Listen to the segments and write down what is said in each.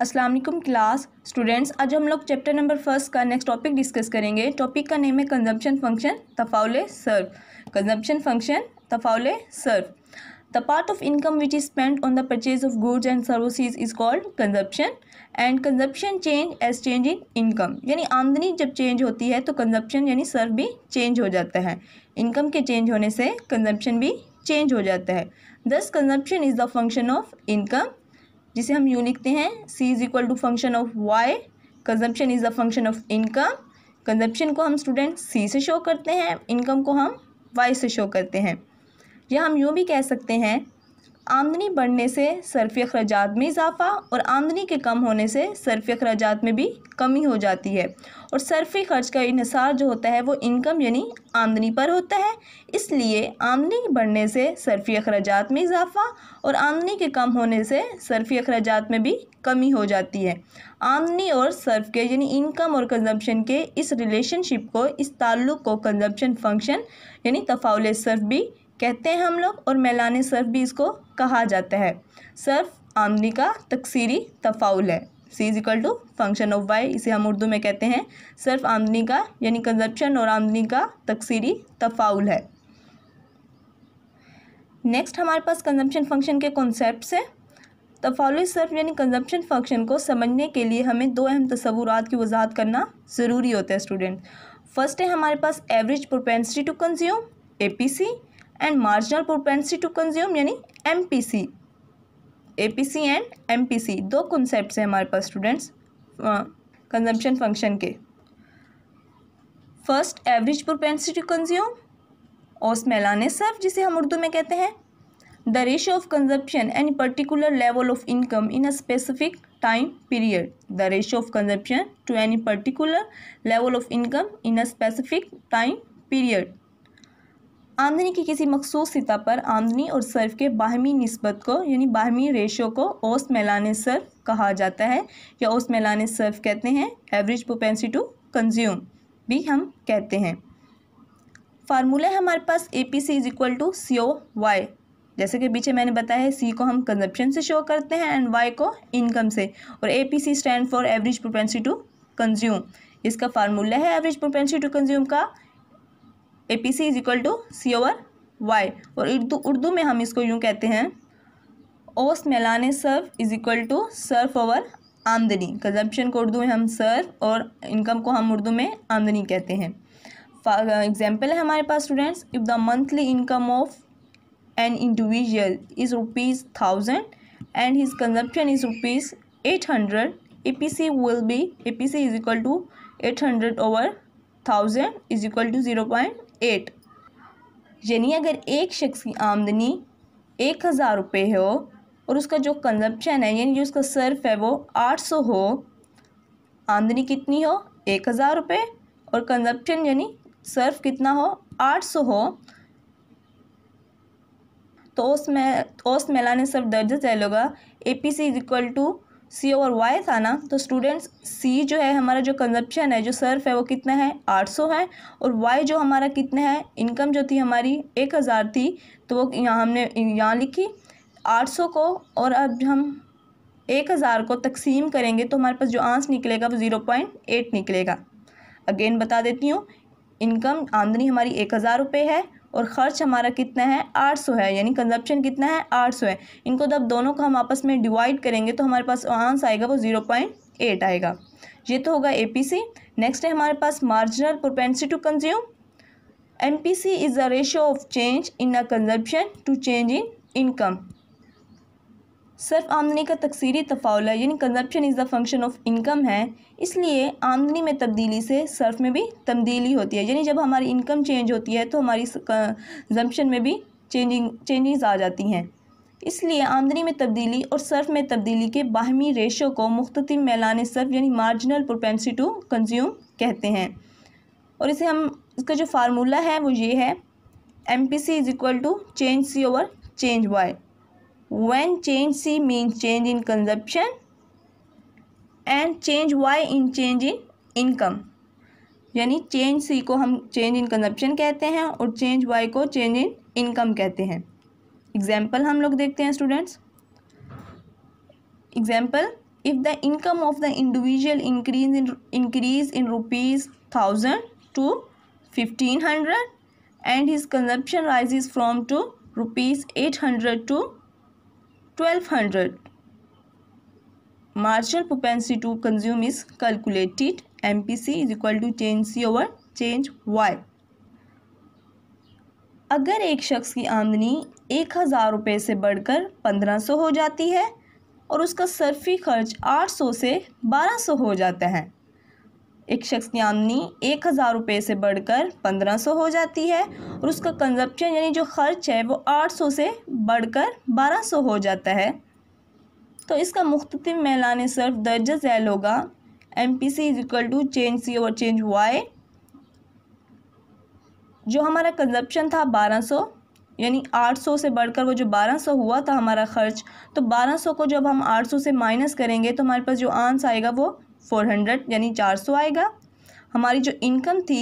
Aslam class students आज हम लोग चैप्टर नंबर फर्स्ट का नेक्स्ट टॉपिक डिस्कस करेंगे टॉपिक का नेम है कंजम्पशन फंक्शन तफावले सर्व कंजम्पशन फंक्शन तफावले सर्व the part of income which is spend on the purchase of goods and services is called consumption and consumption change as change in income यानी आमदनी जब चेंज होती है तो कंजप्शन यानी सर्व भी चेंज हो जाता है इनकम के चेंज होने से कंजप्शन भी चेंज हो जाता है thus consumption is the function of income जिसे हम यूँ लिखते हैं C is equal to function of Y consumption is the function of income consumption को हम स्टूडेंट सी से शो करते हैं इनकम को हम वाई से शो करते हैं या हम यूँ भी कह सकते हैं आमदनी बढ़ने से सरफी अखराज में इजाफा और आमदनी के कम होने से सरफी अखराज में भी कमी हो जाती है और सरफी खर्च का इसार जो होता है वो इनकम यानी आमदनी पर होता है इसलिए आमदनी बढ़ने से सरफी अखराज में इजाफा और आमदनी के कम होने से सरफी अखराज में भी कमी हो जाती है आमदनी और सर्फ के यानी इनकम और कंजम्पशन के इस रिलेशनशिप को इस ताल्लुक़ को कंजम्पशन फंक्शन यानी तफाउल सर्फ भी कहते हैं हम लोग और मैलान सर्फ भी इसको कहा जाता है सर्फ आमदनी का तकसीरी तफाउल है C is equal to function of Y इसे हम उर्दू में कहते हैं सर्फ आमदनी का यानी कंजप्शन और आमदनी का तकसीरी तफाउल है नेक्स्ट हमारे पास कंजम्पशन फंक्शन के कॉन्सेप्ट हैं तफाउल सर्फ यानी कंजम्पशन फंक्शन को समझने के लिए हमें दो अहम तस्वूरत की वजाहत करना ज़रूरी होता है स्टूडेंट फर्स्ट है हमारे पास average propensity to consume A P C and marginal propensity to consume यानी M P C A P C and M P C दो कॉन्सेप्ट हैं हमारे पास स्टूडेंट्स कंजम्पशन फंक्शन के first average propensity to consume और स्मेलान सर्फ जिसे हम उर्दू में कहते हैं the ratio of consumption any particular level of income in a specific time period the ratio of consumption to any particular level of income in a specific time period आमदनी की किसी मखसूस सतह पर आमदनी और सर्फ के बाहमी नस्बत को यानी बाहमी रेशो को औस मैलान सर्फ कहा जाता है या औस मैलान सर्फ कहते हैं एवरेज पोपेंसी टू कंज्यूम भी हम कहते हैं फार्मूला है हमारे पास A P C is equal to C O Y जैसे कि पीछे मैंने बताया है सी को हम कंजप्शन से शो करते हैं एंड वाई को इनकम से और A P C stand for average propensity to consume इसका फार्मूला है एवरेज प्रोपेंसी टू कंज्यूम का A P C is equal to C over Y और उर्दू उर्दू में हम इसको यूँ कहते हैं ओस मेलाने सर्व इज इक्वल टू सर्फ ओवर आमदनी कंजम्पशन को उर्दू में हम सर्व और इनकम को हम उर्दू में आमदनी कहते हैं एग्जाम्पल है हमारे पास students if the monthly income of an individual is rupees thousand and his consumption is rupees eight hundred A P C will be A P C is equal to eight hundred over thousand is equal to zero point eight यानी अगर एक शख्स की आमदनी एक हज़ार रुपये हो और उसका जो कंजप्शन है यानी जो उसका सर्फ है वो आठ सौ हो आमदनी कितनी हो एक हज़ार रुपये और कंजप्शन यानी सर्फ कितना हो आठ सौ हो तो उस में मेला ने सर्फ दर्ज तय लोगा A P C is equal to C over Y था ना तो स्टूडेंट्स सी जो है हमारा जो कंजप्शन है जो सर्फ है वो कितना है 800 है और वाई जो हमारा कितना है इनकम जो थी हमारी एक हज़ार थी तो वो यहाँ हमने यहाँ लिखी 800 को और अब हम एक हज़ार को तकसीम करेंगे तो हमारे पास जो आंस निकलेगा वो ज़ीरो पॉइंट एट निकलेगा अगेन बता देती हूँ इनकम आमदनी हमारी एक हज़ार रुपये है और ख़र्च हमारा कितना है आठ सौ है यानी कंजप्शन कितना है आठ सौ है इनको जब दोनों को हम आपस में डिवाइड करेंगे तो हमारे पास आंस आएगा वो ज़ीरो पॉइंट एट आएगा ये तो होगा ए नेक्स्ट है हमारे पास marginal propensity to consume M P C is the ratio of change in a consumption to change in income सिर्फ आमदनी का तकसीरी तफाउल है यानी consumption is the function of income है इसलिए आमदनी में तब्दीली से सर्फ में भी तब्दीली होती है यानी जब हमारी इनकम चेंज होती है तो हमारी कंजम्पशन में भी चेंजिंग चेंजिंग्स आ जाती हैं इसलिए आमदनी में तब्दीली और सर्फ में तब्दीली के बाहमी रेशों को मुख्तम मैलान सर्फ यानी मार्जिनल प्रोपेंसी टू कंज्यूम कहते हैं और इसे हम इसका जो फार्मूला है वो ये है M P C is equal to change C over change Y when change c means change in consumption and change y in change in income यानी चेंज सी को हम चेंज इन कंजप्शन कहते हैं और चेंज वाई को change in income कहते हैं example हम लोग देखते हैं students example if the income of the individual increase in increase in rupees thousand to fifteen hundred and his consumption rises from to rupees eight hundred to twelve hundred marginal propensity to consume is calculated M P C is equal to change C over change Y अगर एक शख्स की आमदनी एक हज़ार रुपये से बढ़कर पंद्रह सौ हो जाती है और उसका सरफी खर्च आठ सौ से बारह सौ हो जाता है एक शख्स की आमदनी एक हज़ार रुपये से बढ़कर पंद्रह सौ हो जाती है और उसका कंजप्शन यानी जो खर्च है वो आठ सौ से बढ़कर बारह सौ हो जाता है तो इसका मुख्तम मैलान सिर्फ दर्ज झैल होगा M P C is equal to change C और चेंज वाई जो हमारा कंजप्शन था बारह सौ यानी आठ सौ से बढ़कर वो जो बारह सौ हुआ था हमारा खर्च तो बारह सौ को जब हम आठ सौ से माइनस करेंगे तो हमारे पास जो आंस आएगा वो फोर हंड्रेड यानी चार सौ आएगा हमारी जो इनकम थी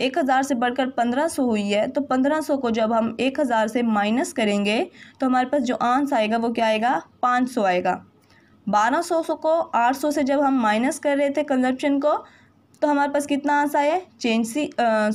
एक हज़ार से बढ़कर पंद्रह सौ हुई है तो पंद्रह सौ को जब हम एक हज़ार से माइनस करेंगे तो हमारे पास जो आंस आएगा वो क्या आएगा पाँच सौ आएगा बारह सौ को आठ सौ से जब हम माइनस कर रहे थे कंजप्शन को तो हमारे पास कितना आंसर आया है change C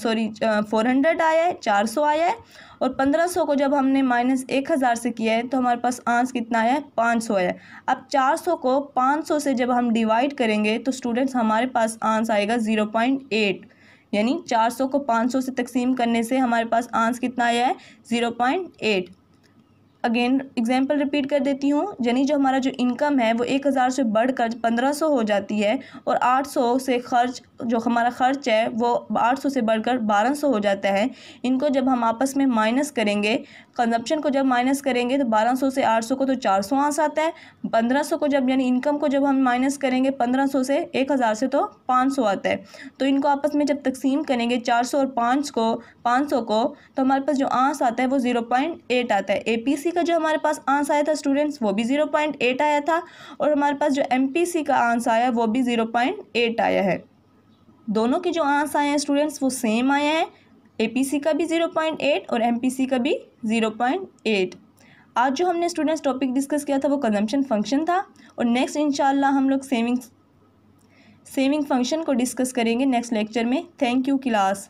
sorry four hundred आया है चार सौ आया है और पंद्रह सौ को जब हमने माइनस एक हज़ार से किया है तो हमारे पास आंस कितना आया है पाँच सौ आया अब चार सौ को पाँच सौ से जब हम डिवाइड करेंगे तो स्टूडेंट्स हमारे पास आंस आएगा ज़ीरो पॉइंट एट यानी चार सौ को पाँच सौ से तकसीम करने से हमारे पास आंस कितना आया है zero point eight again example repeat कर देती हूँ यानी जो हमारा जो इनकम है वो एक हज़ार से बढ़ कर पंद्रह सौ हो जाती है और आठ सौ से खर्च जो हमारा खर्च है वो आठ सौ से बढ़कर बारह सौ हो जाता है इनको जब हम आपस में माइनस करेंगे कंजप्शन को जब माइनस करेंगे तो बारह सौ से आठ सौ को तो चार सौ आंस आता है पंद्रह सौ को जब यानी इनकम को जब हम माइनस करेंगे पंद्रह सौ से एक हज़ार से तो पाँच सौ आता है तो इनको आपस में जब तकसीम करेंगे चार सौ और पाँच को पाँच सौ को तो हमारे पास जो आंस आता है वो ज़ीरो पॉइंट एट आता है ए पी सी का जो हमारे पास आंसर आया था स्टूडेंट्स वो भी ज़ीरो पॉइंट एट आया था और हमारे पास जो एम पी सी का आंसर आया वो भी ज़ीरो पॉइंट एट आया है दोनों के जो आंसर आए हैं स्टूडेंट्स वो सेम आए हैं सी का भी ज़ीरो पॉइंट एट और सी का भी ज़ीरो पॉइंट एट आज जो हमने स्टूडेंट्स टॉपिक डिस्कस किया था वो कंजम्पशन फंक्शन था और नेक्स्ट इंशाल्लाह हम लोग सेविंग सेविंग फंक्शन को डिस्कस करेंगे नेक्स्ट लेक्चर में थैंक यू क्लास